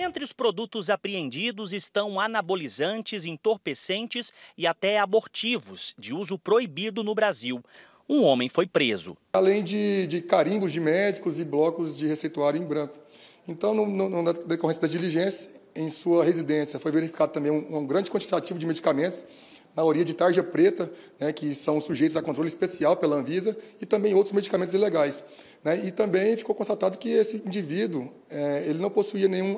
Entre os produtos apreendidos estão anabolizantes, entorpecentes e até abortivos, de uso proibido no Brasil. Um homem foi preso. Além de, de carimbos de médicos e blocos de receituário em branco. Então, no, no, na decorrência da diligência, em sua residência, foi verificado também um, um grande quantitativo de medicamentos maioria de tarja preta, né, que são sujeitos a controle especial pela Anvisa, e também outros medicamentos ilegais. Né? E também ficou constatado que esse indivíduo é, ele não possuía nenhum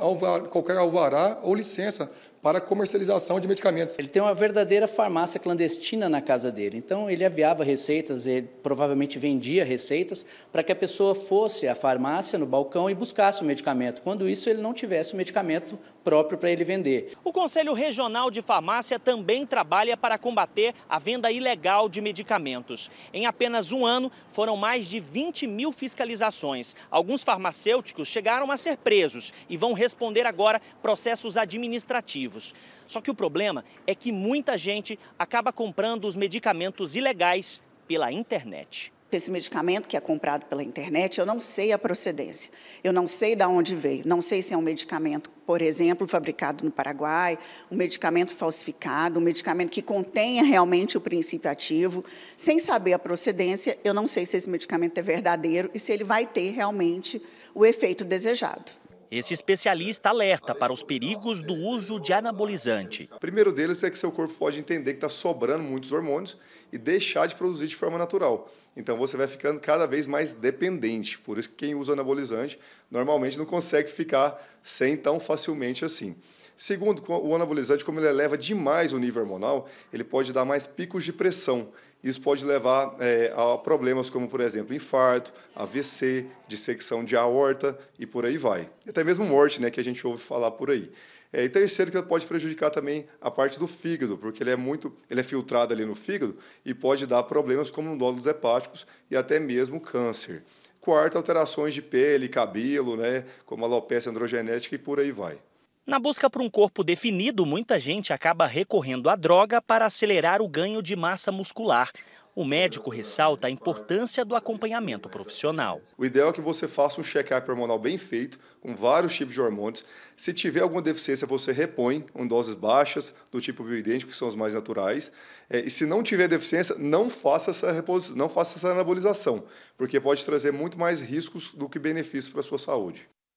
qualquer alvará ou licença para comercialização de medicamentos. Ele tem uma verdadeira farmácia clandestina na casa dele. Então ele aviava receitas, ele provavelmente vendia receitas para que a pessoa fosse à farmácia no balcão e buscasse o medicamento. Quando isso ele não tivesse o medicamento próprio para ele vender. O Conselho Regional de Farmácia também trabalha para combater a venda ilegal de medicamentos. Em apenas um ano foram mais de 20 mil fiscais fiscalizações. Alguns farmacêuticos chegaram a ser presos e vão responder agora processos administrativos. Só que o problema é que muita gente acaba comprando os medicamentos ilegais pela internet esse medicamento que é comprado pela internet, eu não sei a procedência, eu não sei de onde veio, não sei se é um medicamento, por exemplo, fabricado no Paraguai, um medicamento falsificado, um medicamento que contenha realmente o princípio ativo. Sem saber a procedência, eu não sei se esse medicamento é verdadeiro e se ele vai ter realmente o efeito desejado. Esse especialista alerta para os perigos do uso de anabolizante. O primeiro deles é que seu corpo pode entender que está sobrando muitos hormônios e deixar de produzir de forma natural. Então você vai ficando cada vez mais dependente. Por isso que quem usa anabolizante normalmente não consegue ficar sem tão facilmente assim. Segundo, o anabolizante, como ele eleva demais o nível hormonal, ele pode dar mais picos de pressão. Isso pode levar é, a problemas como, por exemplo, infarto, AVC, dissecção de aorta e por aí vai. Até mesmo morte, né, que a gente ouve falar por aí. É, e terceiro, que ela pode prejudicar também a parte do fígado, porque ele é muito, ele é filtrado ali no fígado e pode dar problemas como nódulos hepáticos e até mesmo câncer. Quarto, alterações de pele, cabelo, né, como alopecia androgenética e por aí vai. Na busca por um corpo definido, muita gente acaba recorrendo à droga para acelerar o ganho de massa muscular. O médico ressalta a importância do acompanhamento profissional. O ideal é que você faça um check-up hormonal bem feito, com vários tipos de hormônios. Se tiver alguma deficiência, você repõe em doses baixas, do tipo bioidêntico, que são os mais naturais. É, e se não tiver deficiência, não faça essa não faça essa anabolização, porque pode trazer muito mais riscos do que benefícios para a sua saúde.